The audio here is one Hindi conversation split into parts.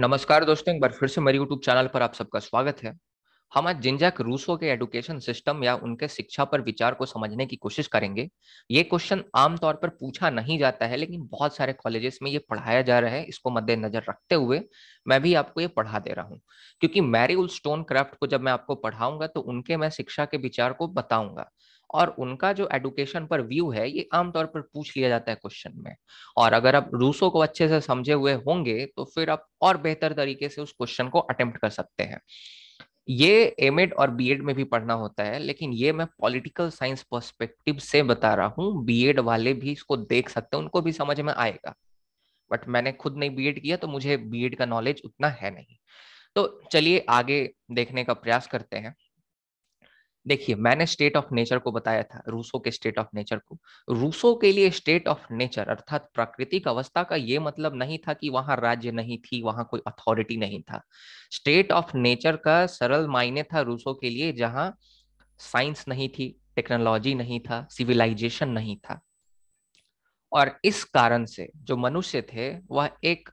नमस्कार दोस्तों एक बार फिर से मेरे यूट्यूब चैनल पर आप सबका स्वागत है हम आज जिनजैक रूसो के एडुकेशन सिस्टम या उनके शिक्षा पर विचार को समझने की कोशिश करेंगे ये क्वेश्चन आमतौर पर पूछा नहीं जाता है लेकिन बहुत सारे कॉलेजेस में ये पढ़ाया जा रहा है इसको मद्देनजर रखते हुए मैं भी आपको ये पढ़ा दे रहा हूँ क्योंकि मैरी उल स्टोन क्राफ्ट को जब मैं आपको पढ़ाऊंगा तो उनके मैं शिक्षा के विचार को बताऊंगा और उनका जो एडुकेशन पर व्यू है ये आमतौर पर पूछ लिया जाता है क्वेश्चन में और अगर आप रूसो को अच्छे से समझे हुए होंगे तो फिर आप और बेहतर तरीके से उस क्वेश्चन को अटेम्प्ट कर सकते हैं ये एम और बी में भी पढ़ना होता है लेकिन ये मैं पॉलिटिकल साइंस पर्सपेक्टिव से बता रहा हूँ बी वाले भी इसको देख सकते हैं उनको भी समझ में आएगा बट मैंने खुद नहीं बी किया तो मुझे बी का नॉलेज उतना है नहीं तो चलिए आगे देखने का प्रयास करते हैं देखिए मैंने स्टेट ऑफ नेचर को बताया था रूसो के स्टेट ऑफ नेचर को रूसो के लिए स्टेट ऑफ नेचर अर्थात प्राकृतिक अवस्था का ये मतलब नहीं था कि वहां राज्य नहीं थी वहां कोई अथॉरिटी नहीं था स्टेट ऑफ नेचर का सरल मायने था रूसो के लिए जहां साइंस नहीं थी टेक्नोलॉजी नहीं था सिविलाइजेशन नहीं था और इस कारण से जो मनुष्य थे वह एक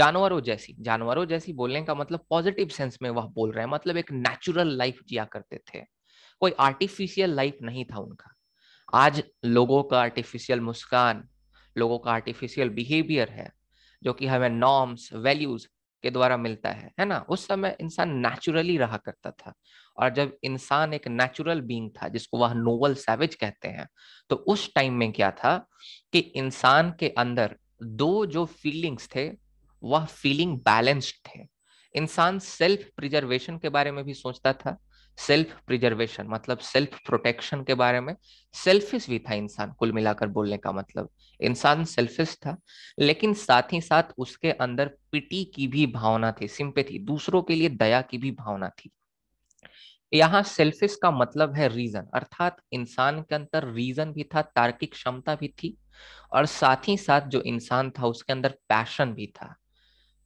जानवरों जैसी जानवरों जैसी बोलने का मतलब पॉजिटिव सेंस में वह बोल रहे हैं मतलब एक नेचुरल लाइफ जिया करते थे कोई आर्टिफिशियल लाइफ नहीं था उनका आज लोगों का आर्टिफिशियल मुस्कान लोगों का आर्टिफिशियल बिहेवियर है जो कि हमें नॉर्म्स वैल्यूज के द्वारा मिलता है है ना उस समय इंसान नेचुरली रहा करता था और जब इंसान एक नेचुरल बींग था जिसको वह नोवल सैवेज कहते हैं तो उस टाइम में क्या था कि इंसान के अंदर दो जो फीलिंग्स थे वह फीलिंग बैलेंस्ड थे इंसान सेल्फ प्रिजर्वेशन के बारे में भी सोचता था सेल्फ प्रिजर्वेशन मतलब सेल्फ प्रोटेक्शन के बारे में सेल्फिश भी था इंसान कुल मिलाकर बोलने का मतलब इंसान सेल्फिश था लेकिन साथ ही साथ उसके अंदर पिटी की भी भावना थी सिंपेथी दूसरों के लिए दया की भी भावना थी यहाँ सेल्फिश का मतलब है रीजन अर्थात इंसान के अंदर रीजन भी था तार्किक क्षमता भी थी और साथ ही साथ जो इंसान था उसके अंदर पैशन भी था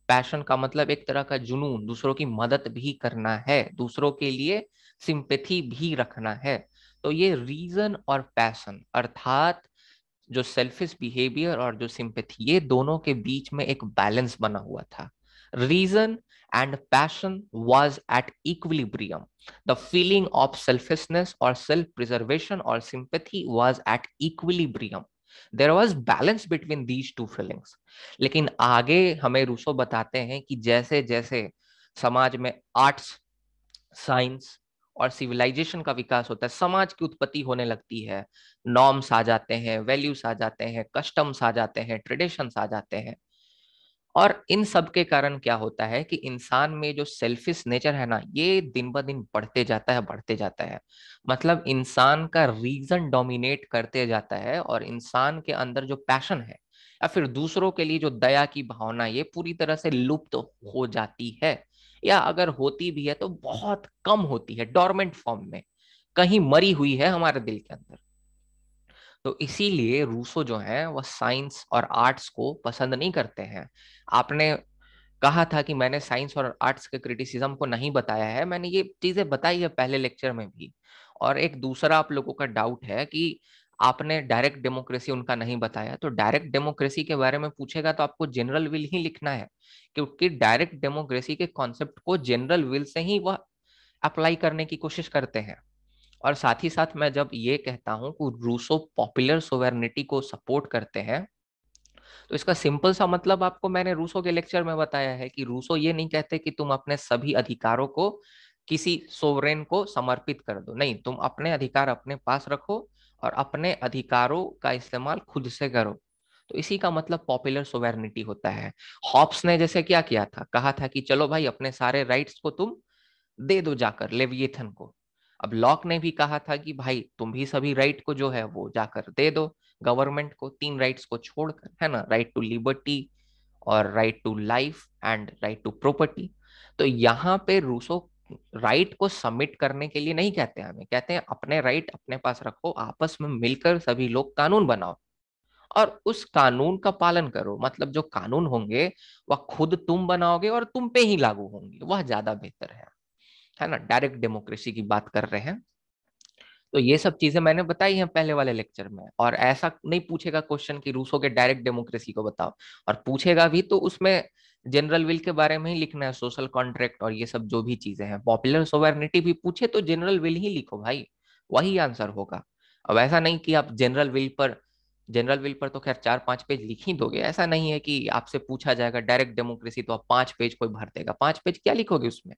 पैशन का मतलब एक तरह का जुनून दूसरों की मदद भी करना है दूसरों के लिए सिंपथी भी रखना है तो ये रीजन और पैशन अर्थात जो सेल्फिश बिहेवियर और जो सिंपथी ये दोनों के बीच में एक बैलेंस बना हुआ था reason and passion was at equilibrium the feeling of selfishness और सेल्फ प्रिजर्वेशन और sympathy was at equilibrium there was balance between these two feelings लेकिन आगे हमें रूसो बताते हैं कि जैसे जैसे समाज में आर्ट्स साइंस और सिविलाइजेशन का विकास होता है समाज की उत्पत्ति होने लगती है नॉर्म्स आ जाते हैं वैल्यूज आ जाते हैं कस्टम्स आ जाते हैं ट्रेडिशंस आ जाते हैं और इन सब के कारण क्या होता है कि इंसान में जो सेल्फिश नेचर है ना ये दिन ब दिन बढ़ते जाता है बढ़ते जाता है मतलब इंसान का रीजन डोमिनेट करते जाता है और इंसान के अंदर जो पैशन है या फिर दूसरों के लिए जो दया की भावना ये पूरी तरह से लुप्त हो जाती है या अगर होती भी है तो बहुत कम होती है डोरमेंट फॉर्म में कहीं मरी हुई है हमारे दिल के अंदर तो इसीलिए रूसो जो है वह साइंस और आर्ट्स को पसंद नहीं करते हैं आपने कहा था कि मैंने साइंस और आर्ट्स के क्रिटिसिज्म को नहीं बताया है मैंने ये चीजें बताई है पहले लेक्चर में भी और एक दूसरा आप लोगों का डाउट है कि आपने डायरेक्ट डेमोक्रेसी उनका नहीं बताया तो डायरेक्ट डेमोक्रेसी के बारे में पूछेगा तो आपको जनरल विल ही लिखना है क्योंकि डायरेक्ट डेमोक्रेसी के कॉन्सेप्ट को जनरल विल से ही वह अप्लाई करने की कोशिश करते हैं और साथ ही साथ मैं जब ये कहता हूँ कि रूसो पॉपुलर सोवेरनिटी को सपोर्ट करते हैं तो इसका सिंपल सा मतलब आपको मैंने रूसो के लेक्चर में बताया है कि रूसो ये नहीं कहते कि तुम अपने सभी अधिकारों को किसी सोवरेन को समर्पित कर दो नहीं तुम अपने अधिकार अपने पास रखो और अपने अधिकारों का इस्तेमाल खुद से करो तो इसी का मतलब पॉपुलर सोवेरनिटी होता है हॉप्स ने जैसे क्या किया था कहा था कि चलो भाई अपने सारे राइट्स को तुम दे दो जाकर लेवियथन को अब लॉक ने भी कहा था कि भाई तुम भी सभी राइट को जो है वो जाकर दे दो गवर्नमेंट को तीन राइट्स को छोड़कर है ना राइट टू लिबर्टी और right to life and right to property तो यहाँ पे रूसो राइट को सबमिट करने के लिए नहीं कहते हमें कहते हैं अपने राइट अपने पास रखो आपस में मिलकर सभी लोग कानून बनाओ और उस कानून का पालन करो मतलब जो कानून होंगे वह खुद तुम बनाओगे और तुम पे ही लागू होंगे वह ज्यादा बेहतर है है ना डायरेक्ट डेमोक्रेसी की बात कर रहे हैं तो ये सब चीजें मैंने बताई हैं पहले वाले लेक्चर में और ऐसा नहीं पूछेगा क्वेश्चन कि रूसो के डायरेक्ट डेमोक्रेसी को बताओ और पूछेगा भी तो उसमें जनरल विल के बारे में ही लिखना है सोशल कॉन्ट्रैक्ट और ये सब जो भी चीजें हैं पॉपुलर सोवर्निटी भी पूछे तो जनरल विल ही लिखो भाई वही आंसर होगा अब ऐसा नहीं कि आप जनरल विल पर जनरल विल पर तो खैर चार पांच पेज लिख ही दोगे ऐसा नहीं है कि आपसे पूछा जाएगा डायरेक्ट डेमोक्रेसी तो आप पांच पेज कोई भर देगा पांच पेज क्या लिखोगे उसमें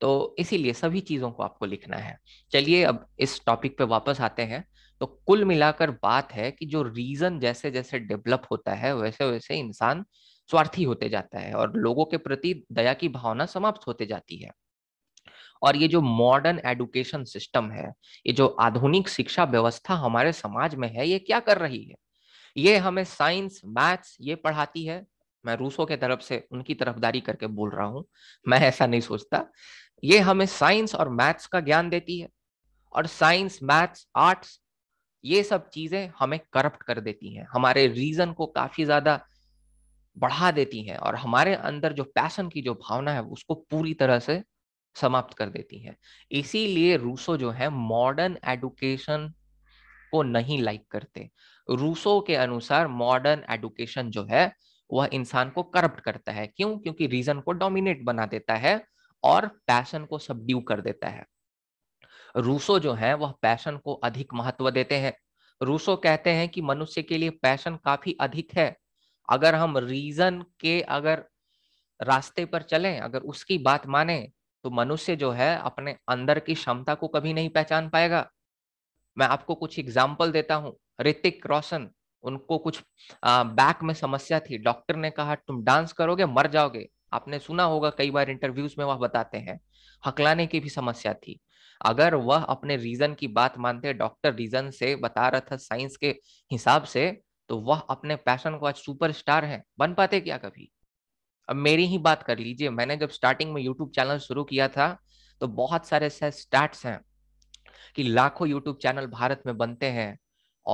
तो इसीलिए सभी चीजों को आपको लिखना है चलिए अब इस टॉपिक पे वापस आते हैं तो कुल मिलाकर बात है कि जो रीजन जैसे जैसे डेवलप होता है वैसे वैसे इंसान स्वार्थी होते जाता है और लोगों के प्रति दया की भावना समाप्त होते जाती है और ये जो मॉडर्न एडुकेशन सिस्टम है ये जो आधुनिक शिक्षा व्यवस्था हमारे समाज में है ये क्या कर रही है ये हमें साइंस मैथ्स ये पढ़ाती है मैं रूसों के तरफ से उनकी तरफदारी करके बोल रहा हूँ मैं ऐसा नहीं सोचता ये हमें साइंस और मैथ्स का ज्ञान देती है और साइंस मैथ्स आर्ट्स ये सब चीजें हमें करप्ट कर देती हैं हमारे रीजन को काफी ज्यादा बढ़ा देती हैं और हमारे अंदर जो पैशन की जो भावना है उसको पूरी तरह से समाप्त कर देती हैं इसीलिए रूसो जो है मॉडर्न एडुकेशन को नहीं लाइक करते रूसो के अनुसार मॉडर्न एडुकेशन जो है वह इंसान को करप्ट करता है क्यों क्योंकि रीजन को डोमिनेट बना देता है और पैशन को सबड्यू कर देता है रूसो जो है वह पैशन को अधिक महत्व देते हैं रूसो कहते हैं कि मनुष्य के लिए पैशन काफी अधिक है अगर हम रीजन के अगर रास्ते पर चलें अगर उसकी बात माने तो मनुष्य जो है अपने अंदर की क्षमता को कभी नहीं पहचान पाएगा मैं आपको कुछ एग्जाम्पल देता हूँ ऋतिक रोशन उनको कुछ आ, बैक में समस्या थी डॉक्टर ने कहा तुम डांस करोगे मर जाओगे आपने सुना होगा कई बार इंटरव्यूज में वह बताते हैं हकलाने की भी समस्या थी अगर वह अपने रीजन की बात मानते डॉक्टर रीजन से बता रहा था साइंस के हिसाब से तो वह अपने पैशन को आज सुपरस्टार है बन पाते क्या कभी अब मेरी ही बात कर लीजिए मैंने जब स्टार्टिंग में यूट्यूब चैनल शुरू किया था तो बहुत सारे ऐसे स्टैट्स हैं कि लाखों यूट्यूब चैनल भारत में बनते हैं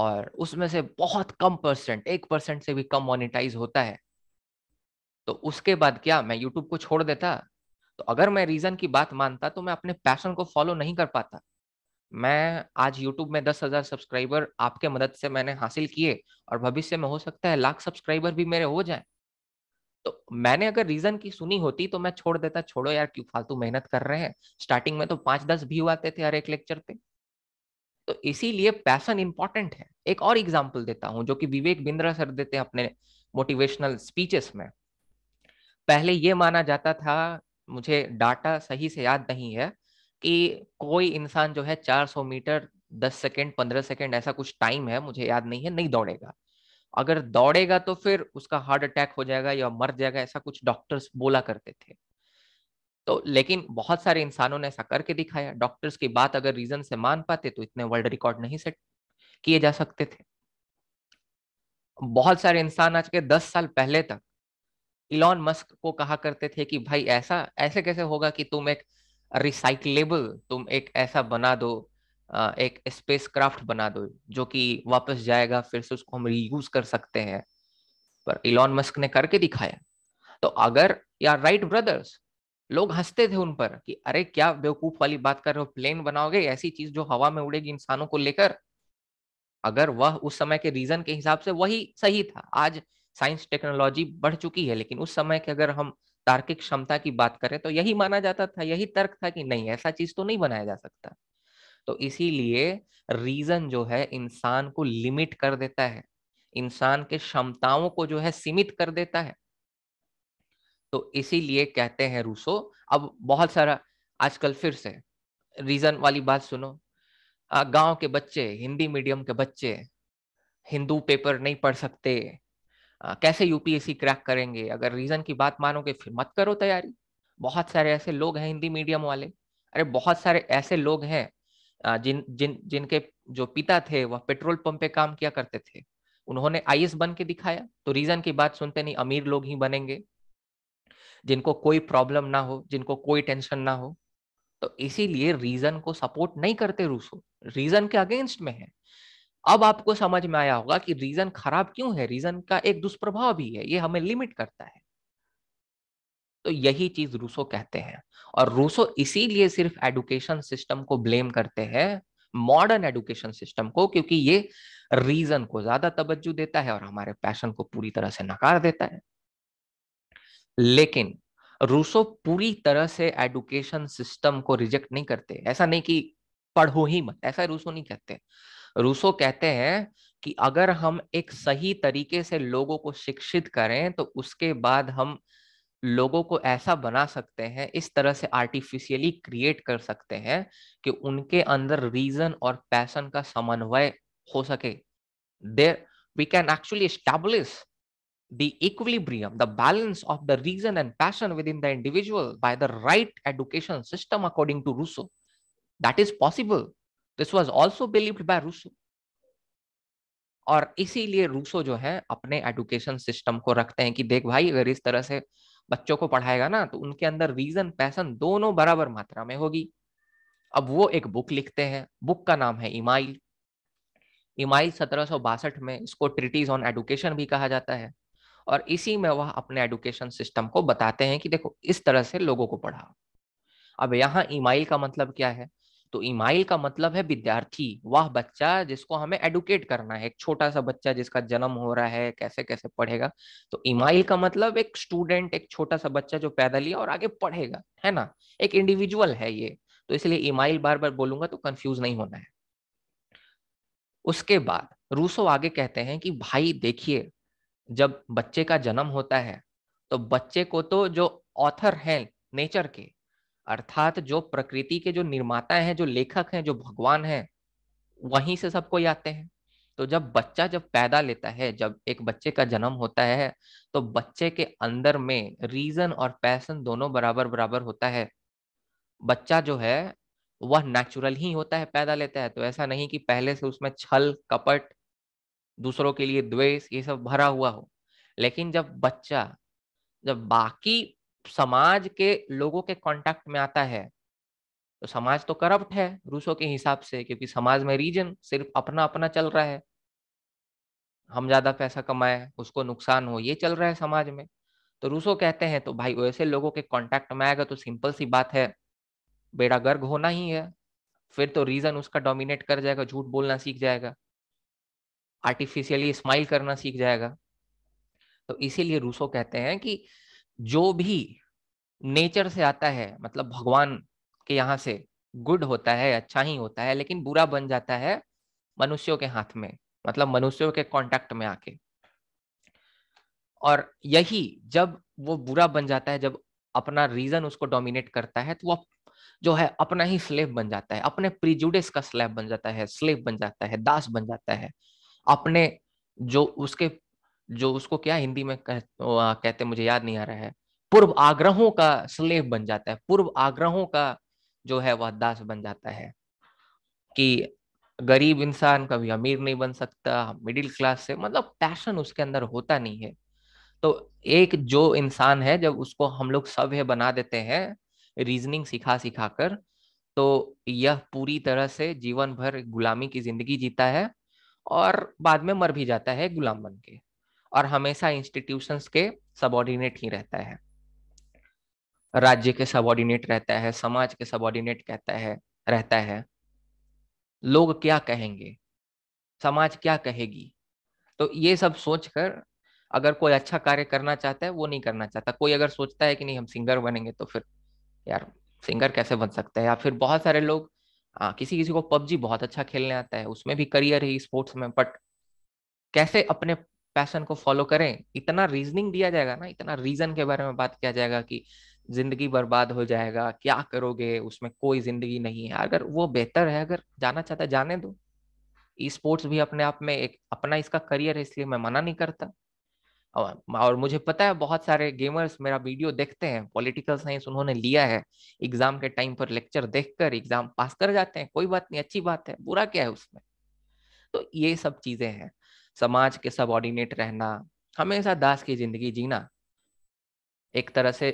और उसमें से बहुत कम परसेंट एक परसेंट से भी कम मोनिटाइज होता है तो उसके बाद क्या मैं यूट्यूब को छोड़ देता तो अगर मैं रीजन की बात मानता तो मैं अपने पैशन को फॉलो नहीं कर पाता मैं आज YouTube में दस हजार सब्सक्राइबर आपके मदद से मैंने हासिल किए और भविष्य में हो सकता है लाख सब्सक्राइबर भी मेरे हो जाए तो मैंने अगर रीजन की सुनी होती तो मैं छोड़ देता छोड़ो यार क्यों फालतू मेहनत कर रहे हैं स्टार्टिंग में तो पांच दस भी आते थे हर एक लेक्चर पे तो इसीलिए पैसन इंपॉर्टेंट है एक और एग्जाम्पल देता हूँ जो कि विवेक बिंद्रा सर देते हैं अपने मोटिवेशनल स्पीचेस में पहले ये माना जाता था मुझे डाटा सही से याद नहीं है कि कोई इंसान जो है 400 मीटर 10 सेकेंड 15 सेकेंड ऐसा कुछ टाइम है मुझे याद नहीं है नहीं दौड़ेगा अगर दौड़ेगा तो फिर उसका हार्ट अटैक हो जाएगा या मर जाएगा ऐसा कुछ डॉक्टर्स बोला करते थे तो लेकिन बहुत सारे इंसानों ने ऐसा करके दिखाया डॉक्टर्स की बात अगर रीजन से मान पाते तो इतने वर्ल्ड रिकॉर्ड नहीं सेट किए जा सकते थे बहुत सारे इंसान आज के दस साल पहले तक इलॉन मस्क को कहा करते थे कि भाई ऐसा ऐसे कैसे होगा कि तुम एक रिसाइकलेबल तुम एक ऐसा बना दो एक स्पेस क्राफ्ट बना दो जो कि वापस जाएगा फिर से उसको हम रीयूज कर सकते हैं पर इलॉन मस्क ने करके दिखाया तो अगर या राइट ब्रदर्स लोग हंसते थे उन पर कि अरे क्या बेवकूफ वाली बात कर रहे हो प्लेन बनाओगे ऐसी चीज जो हवा में उड़ेगी इंसानों को लेकर अगर वह उस समय के रीजन के हिसाब से वही सही था आज साइंस टेक्नोलॉजी बढ़ चुकी है लेकिन उस समय के अगर हम तार्किक क्षमता की बात करें तो यही माना जाता था यही तर्क था कि नहीं ऐसा चीज तो नहीं बनाया जा सकता तो इसीलिए रीजन जो है इंसान को लिमिट कर देता है इंसान के क्षमताओं को जो है सीमित कर देता है तो इसीलिए कहते हैं रूसो अब बहुत सारा आजकल फिर से रीजन वाली बात सुनो गांव के बच्चे हिंदी मीडियम के बच्चे हिंदू पेपर नहीं पढ़ सकते कैसे यूपीएससी क्रैक करेंगे अगर रीजन की बात मानोगे फिर मत करो तैयारी बहुत सारे ऐसे लोग हैं हिंदी मीडियम वाले अरे बहुत सारे ऐसे लोग हैं जिन जिन जिनके जो पिता थे वह पेट्रोल पंप पे काम किया करते थे उन्होंने आई बन के दिखाया तो रीजन की बात सुनते नहीं अमीर लोग ही बनेंगे जिनको कोई प्रॉब्लम ना हो जिनको कोई टेंशन ना हो तो इसीलिए रीजन को सपोर्ट नहीं करते रूसो रीजन के अगेंस्ट में है अब आपको समझ में आया होगा कि रीजन खराब क्यों है रीजन का एक दुष्प्रभाव भी है ये हमें लिमिट करता है तो यही चीज रूसो कहते हैं और रूसो इसीलिए सिर्फ एडुकेशन सिस्टम को ब्लेम करते हैं मॉडर्न एडुकेशन सिस्टम को क्योंकि ये रीजन को ज्यादा तवज्जो देता है और हमारे पैशन को पूरी तरह से नकार देता है लेकिन रूसो पूरी तरह से एडुकेशन सिस्टम को रिजेक्ट नहीं करते ऐसा नहीं कि पढ़ो ही मत ऐसा रूसो नहीं कहते रूसो कहते हैं कि अगर हम एक सही तरीके से लोगों को शिक्षित करें तो उसके बाद हम लोगों को ऐसा बना सकते हैं इस तरह से आर्टिफिशियली क्रिएट कर सकते हैं कि उनके अंदर रीजन और पैशन का समन्वय हो सके there we can actually establish the equilibrium the balance of the reason and passion within the individual by the right education system according to Rousseau that is possible this was also believed by Rousseau और इसीलिए रूसो जो है अपने एडुकेशन सिस्टम को रखते हैं कि देख भाई अगर इस तरह से बच्चों को पढ़ाएगा ना तो उनके अंदर रीजन पैसन दोनों बराबर मात्रा में होगी अब वो एक बुक लिखते हैं बुक का नाम है इमाइल इमाइल सत्रह में इसको ट्रिटीज ऑन एडुकेशन भी कहा जाता है और इसी में वह अपने एडुकेशन सिस्टम को बताते हैं कि देखो इस तरह से लोगों को पढ़ाओ अब यहाँ इमाइल का मतलब क्या है तो इमाइल का मतलब है विद्यार्थी वह बच्चा जिसको हमें एडुकेट करना है एक छोटा सा बच्चा जिसका जन्म हो रहा है कैसे कैसे पढ़ेगा तो इमाइल का मतलब एक स्टूडेंट एक छोटा सा बच्चा जो पैदा लिया और आगे पढ़ेगा है ना एक इंडिविजुअल है ये तो इसलिए इमाइल बार बार बोलूंगा तो कंफ्यूज नहीं होना है उसके बाद रूसो आगे कहते हैं कि भाई देखिए जब बच्चे का जन्म होता है तो बच्चे को तो जो ऑथर है नेचर के अर्थात जो प्रकृति के जो निर्माता हैं जो लेखक हैं जो भगवान हैं वहीं से सबको आते हैं तो जब बच्चा जब पैदा लेता है जब एक बच्चे का जन्म होता है तो बच्चे के अंदर में रीजन और पैसन दोनों बराबर बराबर होता है बच्चा जो है वह नेचुरल ही होता है पैदा लेता है तो ऐसा नहीं कि पहले से उसमें छल कपट दूसरों के लिए द्वेष ये सब भरा हुआ हो लेकिन जब बच्चा जब बाकी समाज के लोगों के कांटेक्ट में आता है तो समाज तो करप्ट है रूसों के हिसाब से क्योंकि समाज में रीजन सिर्फ अपना अपना चल रहा है हम ज्यादा पैसा कमाए उसको नुकसान हो ये चल रहा है समाज में तो रूसो कहते हैं तो भाई वैसे लोगों के कांटेक्ट में आएगा तो सिंपल सी बात है बेड़ा गर्ग होना ही है फिर तो रीजन उसका डोमिनेट कर जाएगा झूठ बोलना सीख जाएगा आर्टिफिशियली स्माइल करना सीख जाएगा तो इसीलिए रूसो कहते हैं कि जो भी नेचर से आता है मतलब भगवान के यहाँ से गुड होता है अच्छा ही होता है लेकिन बुरा बन जाता है मनुष्यों के हाथ में मतलब मनुष्यों के कांटेक्ट में आके और यही जब वो बुरा बन जाता है जब अपना रीजन उसको डोमिनेट करता है तो वो जो है अपना ही स्लेव बन जाता है अपने प्रिजुडिस का स्लेव बन जाता है स्लेव बन जाता है दास बन जाता है अपने जो उसके जो उसको क्या हिंदी में कह, कहते मुझे याद नहीं आ रहा है पूर्व आग्रहों का स्लेव बन जाता है पूर्व आग्रहों का जो है वह दास बन जाता है कि गरीब इंसान कभी अमीर नहीं बन सकता मिडिल क्लास से मतलब पैशन उसके अंदर होता नहीं है तो एक जो इंसान है जब उसको हम लोग सभ्य बना देते हैं रीजनिंग सिखा सिखा कर तो यह पूरी तरह से जीवन भर गुलामी की जिंदगी जीता है और बाद में मर भी जाता है गुलाम बन के और हमेशा इंस्टीट्यूशंस के सबॉर्डिनेट ही रहता है राज्य के सबॉर्डिनेट रहता है समाज के सबॉर्डिनेट कहता है रहता है लोग क्या कहेंगे समाज क्या कहेगी तो ये सब सोचकर अगर कोई अच्छा कार्य करना चाहता है वो नहीं करना चाहता कोई अगर सोचता है कि नहीं हम सिंगर बनेंगे तो फिर यार सिंगर कैसे बन सकते हैं या फिर बहुत सारे लोग आ, किसी किसी को पबजी बहुत अच्छा खेलने आता है उसमें भी करियर है स्पोर्ट्स में बट कैसे अपने पैशन को फॉलो करें इतना रीजनिंग दिया जाएगा ना इतना रीजन के बारे में बात किया जाएगा कि जिंदगी बर्बाद हो जाएगा क्या करोगे उसमें कोई जिंदगी नहीं है अगर वो बेहतर है अगर जाना चाहता जाने दो ई स्पोर्ट्स भी अपने आप में एक अपना इसका करियर है इसलिए मैं मना नहीं करता और, और मुझे पता है बहुत सारे गेमर्स मेरा वीडियो देखते हैं पॉलिटिकल साइंस उन्होंने लिया है एग्जाम के टाइम पर लेक्चर देखकर एग्जाम पास कर जाते हैं कोई बात नहीं अच्छी बात है बुरा क्या है उसमें तो ये सब चीजें हैं समाज के सबॉर्डिनेट रहना हमेशा दास की जिंदगी जीना एक तरह से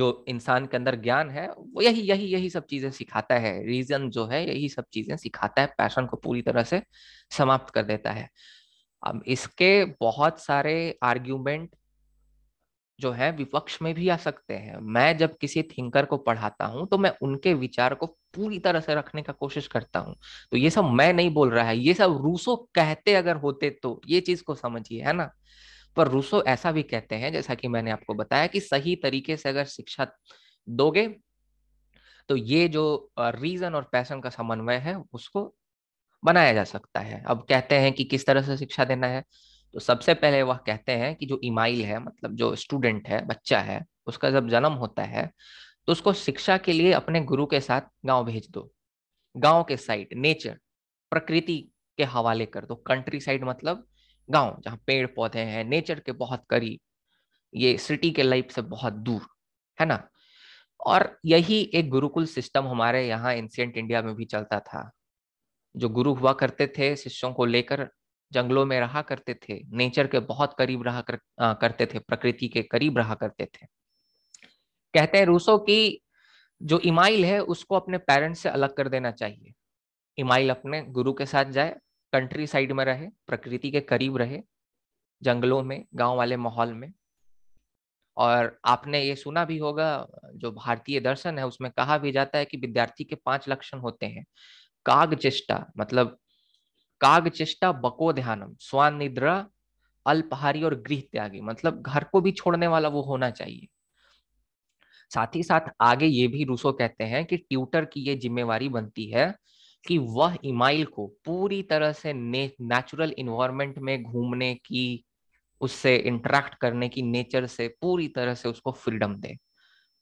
जो इंसान के अंदर ज्ञान है वो यही यही यही सब चीजें सिखाता है रीजन जो है यही सब चीजें सिखाता है पैशन को पूरी तरह से समाप्त कर देता है अब इसके बहुत सारे आर्ग्यूमेंट जो है विपक्ष में भी आ सकते हैं मैं जब किसी थिंकर को पढ़ाता हूं तो मैं उनके विचार को पूरी तरह से रखने का कोशिश करता हूँ तो ये सब मैं नहीं बोल रहा है ये सब रूसो कहते अगर होते तो ये चीज को समझिए है ना पर रूसो ऐसा भी कहते हैं जैसा कि मैंने आपको बताया कि सही तरीके से अगर शिक्षा दोगे तो ये जो रीजन और पैसन का समन्वय है उसको बनाया जा सकता है अब कहते हैं कि किस तरह से शिक्षा देना है तो सबसे पहले वह कहते हैं कि जो इमाइल है मतलब जो स्टूडेंट है बच्चा है उसका जब जन्म होता है तो उसको शिक्षा के लिए अपने गुरु के साथ गांव भेज दो गांव के साइड नेचर प्रकृति के हवाले कर दो कंट्री साइड मतलब गांव जहाँ पेड़ पौधे हैं नेचर के बहुत करीब ये सिटी के लाइफ से बहुत दूर है ना और यही एक गुरुकुल सिस्टम हमारे यहाँ एंशियंट इंडिया में भी चलता था जो गुरु हुआ करते थे शिष्यों को लेकर जंगलों में रहा करते थे नेचर के बहुत करीब रहा कर, आ, करते थे प्रकृति के करीब रहा करते थे कहते हैं रूसो की जो इमाइल है उसको अपने पेरेंट्स से अलग कर देना चाहिए इमाइल अपने गुरु के साथ जाए कंट्री साइड में रहे प्रकृति के करीब रहे जंगलों में गांव वाले माहौल में और आपने ये सुना भी होगा जो भारतीय दर्शन है उसमें कहा भी जाता है कि विद्यार्थी के पांच लक्षण होते हैं काग चेष्टा मतलब काग चेष्टा बको ध्यानम स्वान निद्रा अल्पहारी और गृह त्यागी मतलब घर को भी छोड़ने वाला वो होना चाहिए साथ ही साथ आगे ये भी रूसो कहते हैं कि ट्यूटर की ये जिम्मेवारी बनती है कि वह इमाइल को पूरी तरह से नेचुरल इन्वायरमेंट में घूमने की उससे इंटरेक्ट करने की नेचर से पूरी तरह से उसको फ्रीडम दे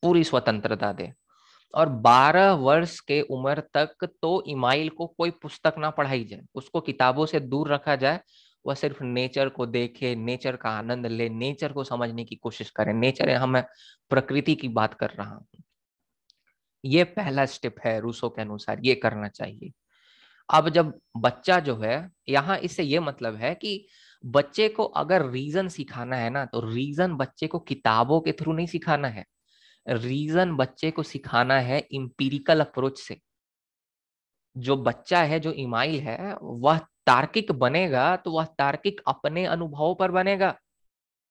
पूरी स्वतंत्रता दे और 12 वर्ष के उम्र तक तो इमाइल को कोई पुस्तक ना पढ़ाई जाए उसको किताबों से दूर रखा जाए वह सिर्फ नेचर को देखे नेचर का आनंद ले नेचर को समझने की कोशिश करें नेचर मैं प्रकृति की बात कर रहा हूं ये पहला स्टेप है रूसो के अनुसार ये करना चाहिए अब जब बच्चा जो है यहाँ इससे ये मतलब है कि बच्चे को अगर रीजन सिखाना है ना तो रीजन बच्चे को किताबों के थ्रू नहीं सिखाना है रीजन बच्चे को सिखाना है इम्पीरिकल अप्रोच से जो बच्चा है जो इमाइल है वह तार्किक बनेगा तो वह तार्किक अपने अनुभवों पर बनेगा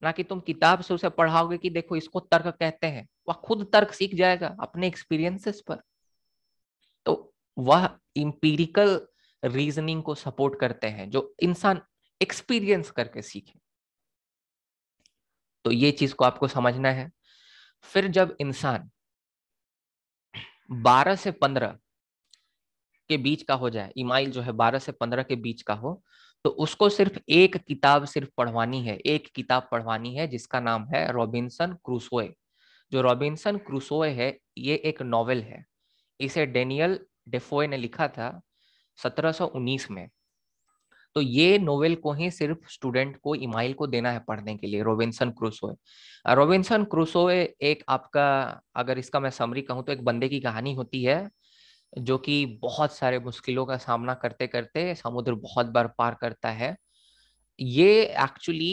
ना कि तुम किताब से उसे पढ़ाओगे कि देखो इसको तर्क कहते हैं वह खुद तर्क सीख जाएगा अपने एक्सपीरियंसेस पर तो वह इम्पीरिकल रीजनिंग को सपोर्ट करते हैं जो इंसान एक्सपीरियंस करके सीखे तो ये चीज को आपको समझना है फिर जब इंसान 12 से 15 के बीच का हो जाए इमाइल जो है 12 से 15 के बीच का हो तो उसको सिर्फ एक किताब सिर्फ पढ़वानी है एक किताब पढ़वानी है जिसका नाम है रॉबिन्सन क्रूसोए जो रॉबिन्सन क्रूसोए है ये एक नॉवेल है इसे डेनियल डेफोए ने लिखा था 1719 में तो ये नोवेल को ही सिर्फ स्टूडेंट को इमाइल को देना है पढ़ने के लिए रोबिनसन क्रूसोए रोबिनसन क्रूसोए एक आपका अगर इसका मैं समरी कहूँ तो एक बंदे की कहानी होती है जो कि बहुत सारे मुश्किलों का सामना करते करते समुद्र बहुत बार पार करता है ये एक्चुअली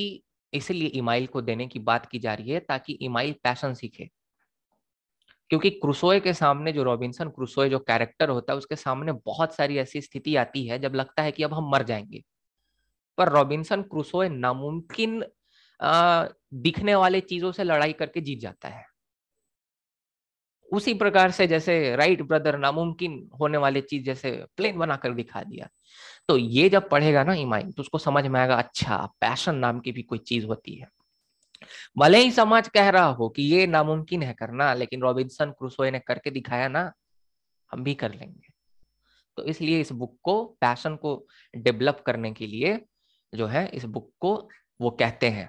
इसलिए इमाइल को देने की बात की जा रही है ताकि इमाइल पैशन सीखे क्योंकि क्रुसोए के सामने जो रॉबिन्सन क्रुसोए जो कैरेक्टर होता है उसके सामने बहुत सारी ऐसी स्थिति आती है जब लगता है कि अब हम मर जाएंगे पर रॉबिन्सन क्रुसोए नामुमकिन दिखने वाले चीजों से लड़ाई करके जीत जाता है उसी प्रकार से जैसे राइट ब्रदर नामुमकिन होने वाले चीज जैसे प्लेन बनाकर दिखा दिया तो ये जब पढ़ेगा ना इमाइन तो उसको समझ में आएगा अच्छा पैशन नाम की भी कोई चीज होती है भले ही समाज कह रहा हो कि ये नामुमकिन है करना लेकिन रॉबिन्सन क्रूसोए ने करके दिखाया ना हम भी कर लेंगे तो इसलिए इस बुक को पैशन को डेवलप करने के लिए जो है इस बुक को वो कहते हैं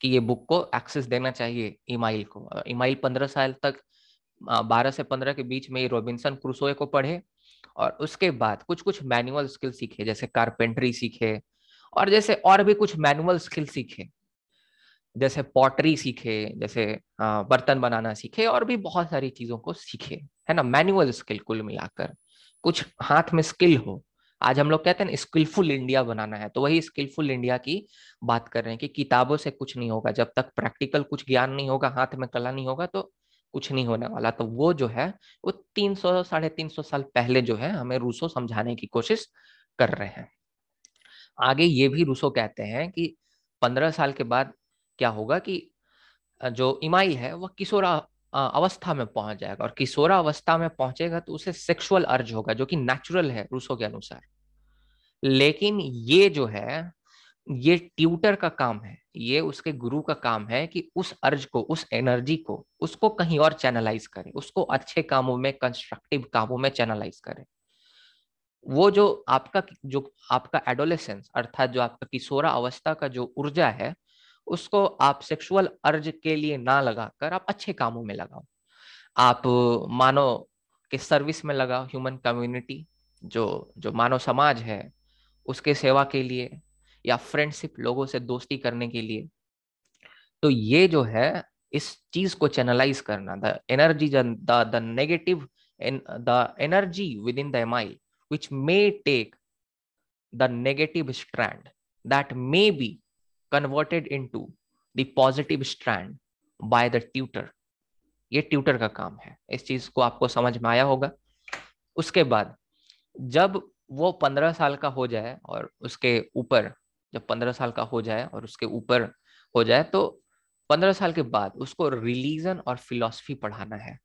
कि ये बुक को एक्सेस देना चाहिए इमाइल को इमाइल पंद्रह साल तक बारह से पंद्रह के बीच में ये रॉबिन्सन क्रूसोए को पढ़े और उसके बाद कुछ कुछ मैनुअल स्किल सीखे जैसे कारपेंट्री सीखे और जैसे और भी कुछ मैनुअल स्किल सीखे जैसे पॉटरी सीखे जैसे बर्तन बनाना सीखे और भी बहुत सारी चीजों को सीखे है ना मैनुअल स्किल कुल मिलाकर कुछ हाथ में स्किल हो आज हम लोग कहते हैं स्किलफुल इंडिया बनाना है तो वही स्किलफुल इंडिया की बात कर रहे हैं कि किताबों से कुछ नहीं होगा जब तक प्रैक्टिकल कुछ ज्ञान नहीं होगा हाथ में कला नहीं होगा तो कुछ नहीं होने वाला तो वो जो है वो तीन सौ साढ़े तीन सौ साल पहले जो है हमें रूसो समझाने की कोशिश कर रहे हैं आगे ये भी रूसो कहते हैं कि पंद्रह साल के बाद क्या होगा कि जो इमाई है वह किशोरा अवस्था में पहुंच जाएगा और किशोरा अवस्था में पहुंचेगा तो उसे सेक्सुअल अर्ज होगा जो कि नेचुरल है रूसो के अनुसार लेकिन ये जो है ये ट्यूटर का काम है ये उसके गुरु का काम है कि उस अर्ज को उस एनर्जी को उसको कहीं और चैनलाइज करे उसको अच्छे कामों में कंस्ट्रक्टिव कामों में चैनलाइज करे वो जो आपका जो आपका एडोलेसेंस अर्थात जो आपका किशोरा अवस्था का जो ऊर्जा है उसको आप सेक्सुअल अर्ज के लिए ना लगाकर आप अच्छे कामों में लगाओ आप मानो के सर्विस में लगाओ ह्यूमन कम्युनिटी जो जो मानव समाज है उसके सेवा के लिए या फ्रेंडशिप लोगों से दोस्ती करने के लिए तो ये जो है इस चीज को चैनलाइज करना the energy the negative within the M I which may take the negative strand that may be converted into positive strand by the tutor ये ट्यूटर का काम है इस चीज को आपको समझ में आया होगा उसके बाद जब वो पंद्रह साल का हो जाए और उसके ऊपर जब पंद्रह साल का हो जाए और उसके ऊपर हो जाए तो पंद्रह साल के बाद उसको रिलीजन और फिलोसफी पढ़ाना है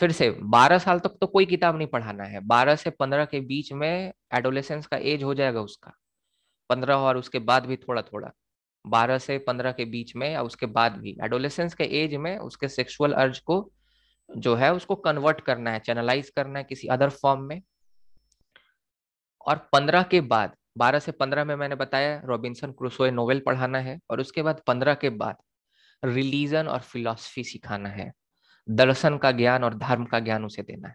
फिर से बारह साल तक तो कोई किताब नहीं पढ़ाना है बारह से पंद्रह के बीच में एडोलेसेंस का एज हो जाएगा उसका पंद्रह और उसके बाद भी थोड़ा थोड़ा बारह से पंद्रह के बीच में या उसके बाद भी एडोलेसेंस के एज में उसके सेक्सुअल अर्ज को जो है उसको कन्वर्ट करना है चैनलाइज करना है किसी अदर फॉर्म में और पंद्रह के बाद बारह से पंद्रह में मैंने बताया रॉबिन्सन क्रूसोए नोवेल पढ़ाना है और उसके बाद पंद्रह के बाद रिलीजन और फिलॉसफी सिखाना है दर्शन का ज्ञान और धर्म का ज्ञान उसे देना है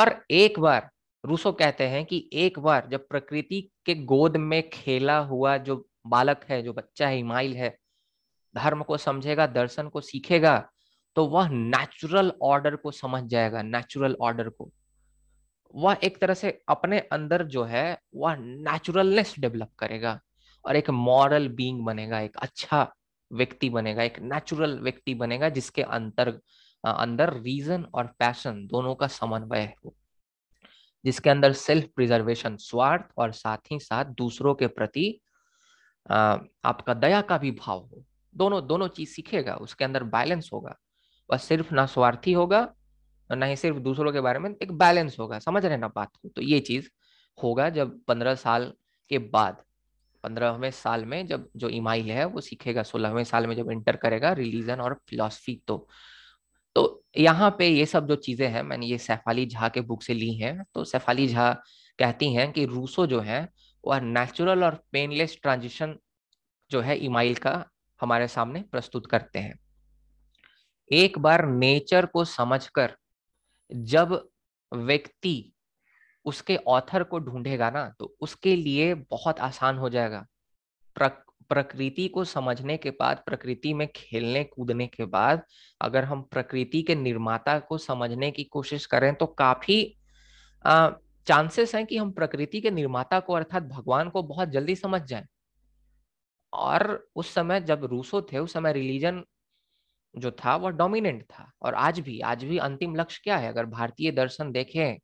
और एक बार रूसो कहते हैं कि एक बार जब प्रकृति के गोद में खेला हुआ जो बालक है जो बच्चा है हिमाइल है धर्म को समझेगा दर्शन को सीखेगा तो वह नेचुरल ऑर्डर को समझ जाएगा नेचुरल ऑर्डर को वह एक तरह से अपने अंदर जो है वह नेचुरलनेस डेवलप करेगा और एक मॉरल बीइंग बनेगा एक अच्छा व्यक्ति बनेगा एक नेचुरल व्यक्ति बनेगा जिसके अंतर अंदर रीजन और पैशन दोनों का समन्वय हो जिसके अंदर सेल्फ प्रिजर्वेशन स्वार्थ और साथ ही साथ दूसरों के प्रति आपका दया का भी भाव हो दोनों दोनों चीज सीखेगा उसके अंदर बैलेंस होगा वह सिर्फ ना स्वार्थी होगा और ना ही सिर्फ दूसरों के बारे में एक बैलेंस होगा समझ रहे ना बात को तो ये चीज होगा जब पंद्रह साल के बाद पंद्रहवें साल में जब जो इमाइल है वो सीखेगा सोलहवें साल में जब इंटर करेगा रिलीजन और फिलोसफी तो तो यहाँ पे ये सब जो चीज़ें हैं मैंने ये सैफाली झा के बुक से ली हैं तो सैफाली झा कहती हैं कि रूसो जो है वह नेचुरल और पेनलेस ट्रांजिशन जो है इमाइल का हमारे सामने प्रस्तुत करते हैं एक बार नेचर को समझकर जब व्यक्ति उसके ऑथर को ढूंढेगा ना तो उसके लिए बहुत आसान हो जाएगा ट्रक प्रकृति को समझने के बाद प्रकृति में खेलने कूदने के बाद अगर हम प्रकृति के निर्माता को समझने की कोशिश करें तो काफी चांसेस हैं कि हम प्रकृति के निर्माता को अर्थात भगवान को बहुत जल्दी समझ जाए और उस समय जब रूसो थे उस समय रिलीजन जो था वह डोमिनेंट था और आज भी आज भी अंतिम लक्ष्य क्या है अगर भारतीय दर्शन देखें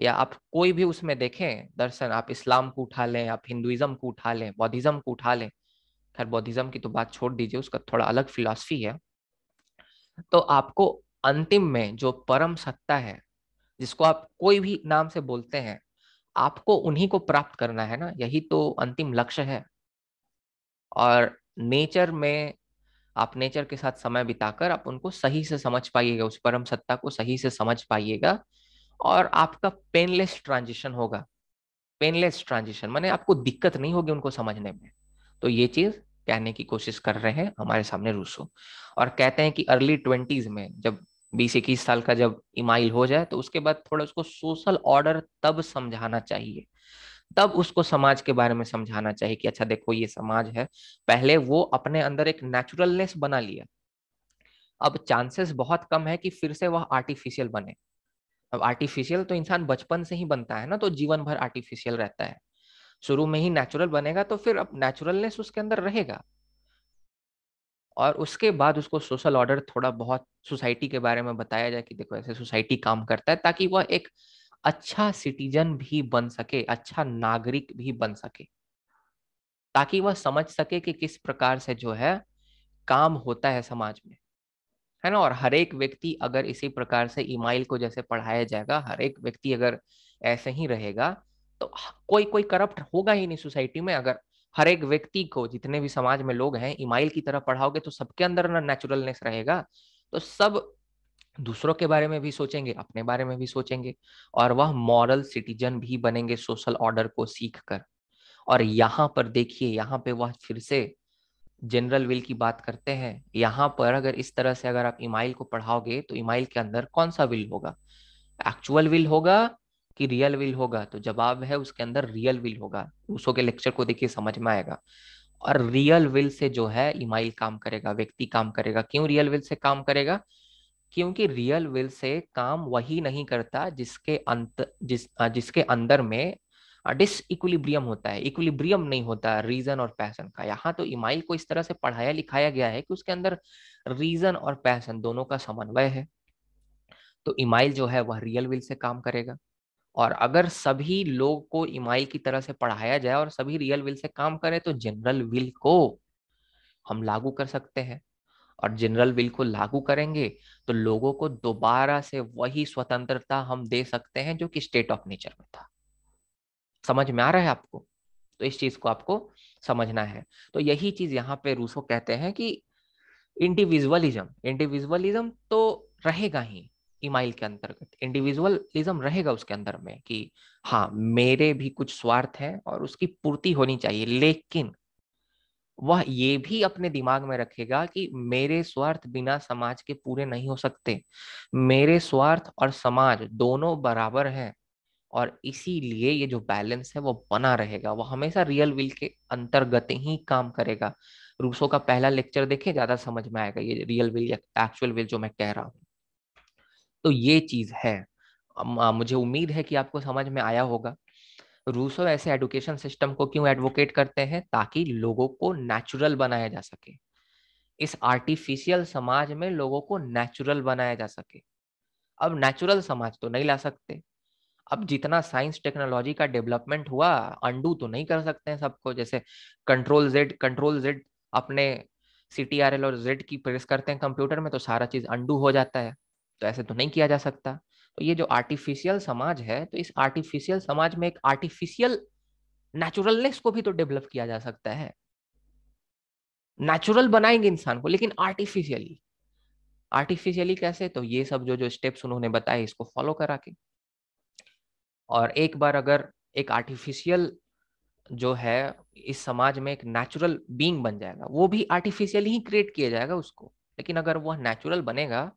या आप कोई भी उसमें देखें दर्शन आप इस्लाम को उठा लें आप हिंदुइज्म को उठा लें बौद्धिज्म को उठा लें खैर बौद्धिज्म की तो बात छोड़ दीजिए उसका थोड़ा अलग फिलॉसफी है तो आपको अंतिम में जो परम सत्ता है जिसको आप कोई भी नाम से बोलते हैं आपको उन्हीं को प्राप्त करना है ना यही तो अंतिम लक्ष्य है और नेचर में आप नेचर के साथ समय बिताकर आप उनको सही से समझ पाइएगा उस परम सत्ता को सही से समझ पाइएगा और आपका पेनलेस ट्रांजिशन होगा पेनलेस ट्रांजिशन माने आपको दिक्कत नहीं होगी उनको समझने में तो ये चीज कहने की कोशिश कर रहे हैं हमारे सामने रूसो और कहते हैं कि अर्ली ट्वेंटीज में जब बीस इक्कीस साल का जब इमाइल हो जाए तो उसके बाद थोड़ा उसको सोशल ऑर्डर तब समझाना चाहिए तब उसको समाज के बारे में समझाना चाहिए कि अच्छा देखो ये समाज है पहले वो अपने अंदर एक नेचुरलनेस बना लिया अब चांसेस बहुत कम है कि फिर से वह आर्टिफिशियल बने अब आर्टिफिशियल तो इंसान बचपन से ही बनता है ना तो जीवन भर आर्टिफिशियल रहता है शुरू में ही नेचुरल बनेगा तो फिर अब नेचुरलनेस उसके अंदर रहेगा और उसके बाद उसको सोशल ऑर्डर थोड़ा बहुत सोसाइटी के बारे में बताया जाए कि देखो ऐसे सोसाइटी काम करता है ताकि वह एक अच्छा सिटीजन भी बन सके अच्छा नागरिक भी बन सके ताकि वह समझ सके कि किस प्रकार से जो है काम होता है समाज में है ना और हर एक व्यक्ति अगर इसी प्रकार से ईमाइल को जैसे पढ़ाया जाएगा हर एक व्यक्ति अगर ऐसे ही रहेगा तो कोई कोई करप्ट होगा ही नहीं सोसाइटी में अगर हर एक व्यक्ति को जितने भी समाज में लोग हैं ईमाइल की तरफ पढ़ाओगे तो सबके अंदर ना नेचुरलनेस रहेगा तो सब दूसरों के बारे में भी सोचेंगे अपने बारे में भी सोचेंगे और वह मॉरल सिटीजन भी बनेंगे सोशल ऑर्डर को सीख कर और यहाँ पर देखिए यहाँ पे वह फिर से जनरल विल की बात करते हैं यहाँ पर अगर इस तरह से अगर आप इमाइल को पढ़ाओगे तो इमाइल के अंदर कौन सा विल होगा एक्चुअल विल होगा कि रियल विल होगा तो जवाब है उसके अंदर रियल विल होगा रूसो के लेक्चर को देखिए समझ में आएगा और रियल विल से जो है इमाइल काम करेगा व्यक्ति काम करेगा क्यों रियल विल से काम करेगा क्योंकि रियल विल से काम वही नहीं करता जिसके अंत जिस जिसके अंदर में डिस इक्विलिब्रियम होता है इक्विलिब्रियम नहीं होता रीजन और पैसन का यहाँ तो इमाइल को इस तरह से पढ़ाया लिखाया गया है कि उसके अंदर रीजन और पैशन दोनों का समन्वय है तो इमाइल जो है वह रियल विल से काम करेगा और अगर सभी लोग को इमाई की तरह से पढ़ाया जाए और सभी रियल विल से काम करें तो जनरल विल को हम लागू कर सकते हैं और जनरल विल को लागू करेंगे तो लोगों को दोबारा से वही स्वतंत्रता हम दे सकते हैं जो कि स्टेट ऑफ नेचर में था समझ में आ रहा है आपको तो इस चीज को आपको समझना है तो यही चीज यहाँ पे रूसो कहते हैं कि इंडिविजुअलिज्म इंडिविजुअलिज्म तो रहेगा ही ईमाइल के अंतर्गत इंडिविजुअलिज्म रहेगा उसके अंदर में कि हाँ मेरे भी कुछ स्वार्थ है और उसकी पूर्ति होनी चाहिए लेकिन वह ये भी अपने दिमाग में रखेगा कि मेरे स्वार्थ बिना समाज के पूरे नहीं हो सकते मेरे स्वार्थ और समाज दोनों बराबर हैं और इसीलिए ये जो बैलेंस है वो बना रहेगा वो हमेशा रियल विल के अंतर्गत ही काम करेगा रूसो का पहला लेक्चर देखें ज्यादा समझ में आएगा ये रियल विल या एक्चुअल विल जो मैं कह रहा हूँ तो ये चीज है मुझे उम्मीद है कि आपको समझ में आया होगा रूसो ऐसे एडुकेशन सिस्टम को क्यों एडवोकेट करते हैं ताकि लोगों को नेचुरल बनाया जा सके इस आर्टिफिशियल समाज में लोगों को नेचुरल बनाया जा सके अब नेचुरल समाज तो नहीं ला सकते अब हम्म। जितना साइंस टेक्नोलॉजी का डेवलपमेंट हुआ अंडू तो नहीं कर सकते हैं सबको जैसे कंट्रोल जेड कंट्रोल जेड अपने सी टी आर एल और जेड की प्रेस करते हैं कंप्यूटर में तो सारा चीज अंडू हो जाता है तो ऐसे तो नहीं किया जा सकता तो ये जो आर्टिफिशियल समाज है तो इस आर्टिफिशियल समाज में एक आर्टिफिशियल नेचुरलनेस को भी तो डेवलप किया जा सकता है नेचुरल बनाएंगे इंसान को लेकिन आर्टिफिशियली आर्टिफिशियली कैसे तो ये सब जो जो स्टेप्स उन्होंने बताए इसको फॉलो करा के और एक बार अगर एक आर्टिफिशियल जो है इस समाज में एक नेचुरल बीइंग बन जाएगा वो भी आर्टिफिशियली ही क्रिएट किया जाएगा उसको लेकिन अगर वह नेचुरल बनेगा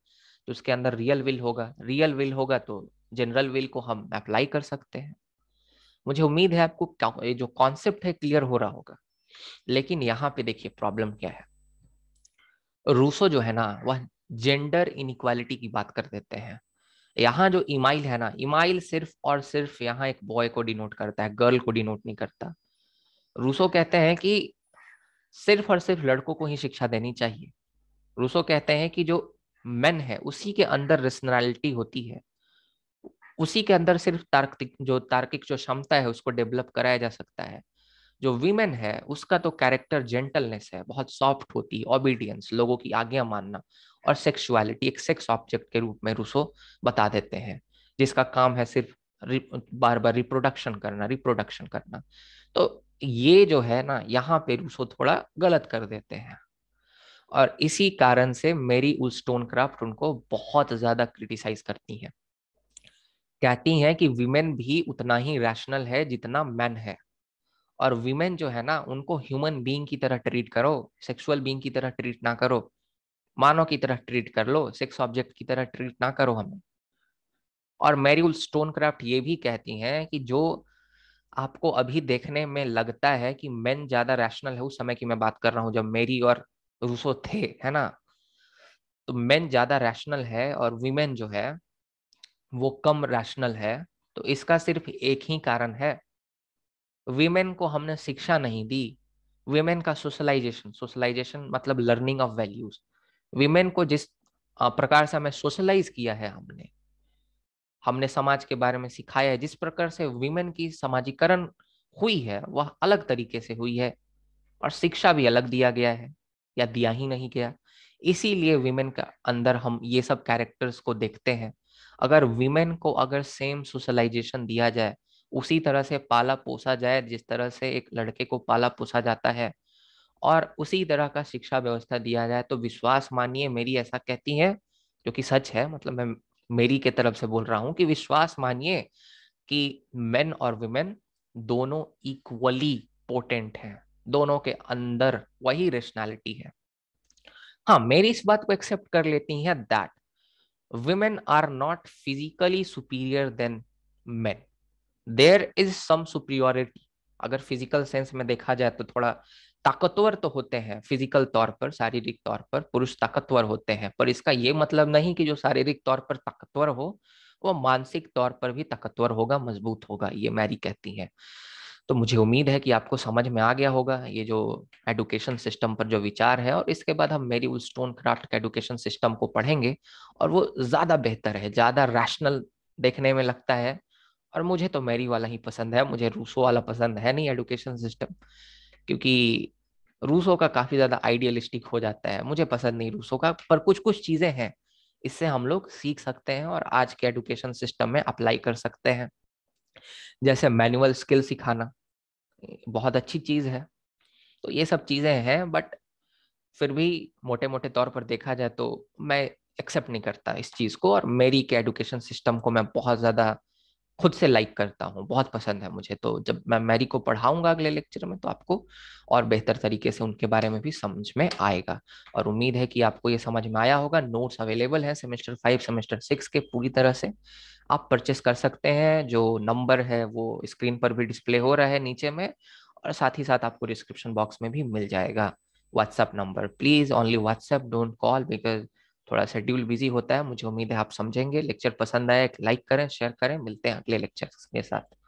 तो इसके अंदर रियल विल होगा रियल विल होगा तो जनरल विल को हम अप्लाई कर सकते हैं मुझे उम्मीद है आपको ये जो कॉन्सेप्ट है क्लियर हो रहा होगा लेकिन यहाँ पे देखिए प्रॉब्लम क्या है रूसो जो है ना वह जेंडर इनक्वालिटी की बात कर देते हैं यहाँ जो इमाइल है ना इमाइल सिर्फ और सिर्फ यहाँ एक बॉय को डिनोट करता है गर्ल को डिनोट नहीं करता रूसो कहते हैं कि सिर्फ और सिर्फ लड़कों को ही शिक्षा देनी चाहिए रूसो कहते हैं कि जो मैन है उसी के अंदर रेशनैलिटी होती है उसी के अंदर सिर्फ तार्किक जो तार्किक जो क्षमता है उसको डेवलप कराया जा सकता है जो वीमेन है उसका तो कैरेक्टर जेंटलनेस है बहुत सॉफ्ट होती है ओबीडियंस लोगों की आज्ञा मानना और सेक्सुअलिटी एक सेक्स ऑब्जेक्ट के रूप में रूसो बता देते हैं जिसका काम है सिर्फ बार बार रिप्रोडक्शन करना रिप्रोडक्शन करना तो ये जो है ना यहाँ पे रूसो थोड़ा गलत कर देते हैं और इसी कारण से मेरी उल स्टोन क्राफ्ट उनको बहुत ज्यादा क्रिटिसाइज करती है कहती हैं कि विमेन भी उतना ही रैशनल है जितना मैन है और विमेन जो है ना उनको ह्यूमन बीइंग की तरह ट्रीट करो सेक्सुअल बीइंग की तरह ट्रीट ना करो मानव की तरह ट्रीट कर लो सेक्स ऑब्जेक्ट की तरह ट्रीट ना करो हमें और मैरियल स्टोन क्राफ्ट ये भी कहती हैं कि जो आपको अभी देखने में लगता है कि मेन ज्यादा रैशनल है उस समय की मैं बात कर रहा हूँ जब मेरी और रूसो थे है ना तो मेन ज्यादा रैशनल है और वीमेन जो है वो कम रैशनल है तो इसका सिर्फ एक ही कारण है वीमेन को हमने शिक्षा नहीं दी वीमेन का सोशलाइजेशन सोशलाइजेशन मतलब लर्निंग ऑफ वैल्यूज वीमेन को जिस प्रकार से हमें सोशलाइज किया है हमने हमने समाज के बारे में सिखाया है जिस प्रकार से वीमेन की समाजीकरण हुई है वह अलग तरीके से हुई है और शिक्षा भी अलग दिया गया है या दिया ही नहीं गया इसीलिए वीमेन का अंदर हम ये सब कैरेक्टर्स को देखते हैं अगर वीमेन को अगर सेम सोशलाइजेशन दिया जाए उसी तरह से पाला पोसा जाए जिस तरह से एक लड़के को पाला पोसा जाता है और उसी तरह का शिक्षा व्यवस्था दिया जाए तो विश्वास मानिए मेरी ऐसा कहती है जो कि सच है मतलब मैं मेरी के तरफ से बोल रहा हूँ कि विश्वास मानिए कि मेन और वुमेन दोनों इक्वली पोटेंट हैं दोनों के अंदर वही रेशनैलिटी है हाँ मेरी इस बात को एक्सेप्ट कर लेती है that women are not physically superior than men there is some superiority अगर फिजिकल सेंस में देखा जाए तो थोड़ा ताकतवर तो होते हैं फिजिकल तौर पर शारीरिक तौर पर पुरुष ताकतवर होते हैं पर इसका ये मतलब नहीं कि जो शारीरिक तौर पर ताकतवर हो वो मानसिक तौर पर भी ताकतवर होगा मजबूत होगा ये मैरी कहती है तो मुझे उम्मीद है कि आपको समझ में आ गया होगा ये जो एडुकेशन सिस्टम पर जो विचार है और इसके बाद हम Mary Wollstonecraft education system को पढ़ेंगे और वो ज़्यादा बेहतर है ज़्यादा रैशनल देखने में लगता है और मुझे तो मेरी वाला ही पसंद है मुझे रूसो वाला पसंद है नहीं एडुकेशन सिस्टम क्योंकि रूसो का काफ़ी ज़्यादा आइडियलिस्टिक हो जाता है मुझे पसंद नहीं रूसो का पर कुछ कुछ चीज़ें हैं इससे हम लोग सीख सकते हैं और आज के एडुकेशन सिस्टम में अप्लाई कर सकते हैं जैसे मैनुअल स्किल सिखाना बहुत अच्छी चीज़ है तो ये सब चीज़ें हैं बट फिर भी मोटे मोटे तौर पर देखा जाए तो मैं एक्सेप्ट नहीं करता इस चीज़ को और मेरी के एजुकेशन सिस्टम को मैं बहुत ज़्यादा खुद से लाइक करता हूँ बहुत पसंद है मुझे तो जब मैं मैरी को पढ़ाऊंगा अगले लेक्चर में तो आपको और बेहतर तरीके से उनके बारे में भी समझ में आएगा और उम्मीद है कि आपको ये समझ में आया होगा नोट्स अवेलेबल है सेमेस्टर फाइव सेमेस्टर सिक्स के पूरी तरह से आप परचेस कर सकते हैं जो नंबर है वो स्क्रीन पर भी डिस्प्ले हो रहा है नीचे में और साथ ही साथ आपको डिस्क्रिप्शन बॉक्स में भी मिल जाएगा WhatsApp number please only WhatsApp don't call because थोड़ा शेड्यूल बिजी होता है मुझे उम्मीद है आप समझेंगे लेक्चर पसंद आया लाइक करें शेयर करें मिलते हैं अगले लेक्चर के साथ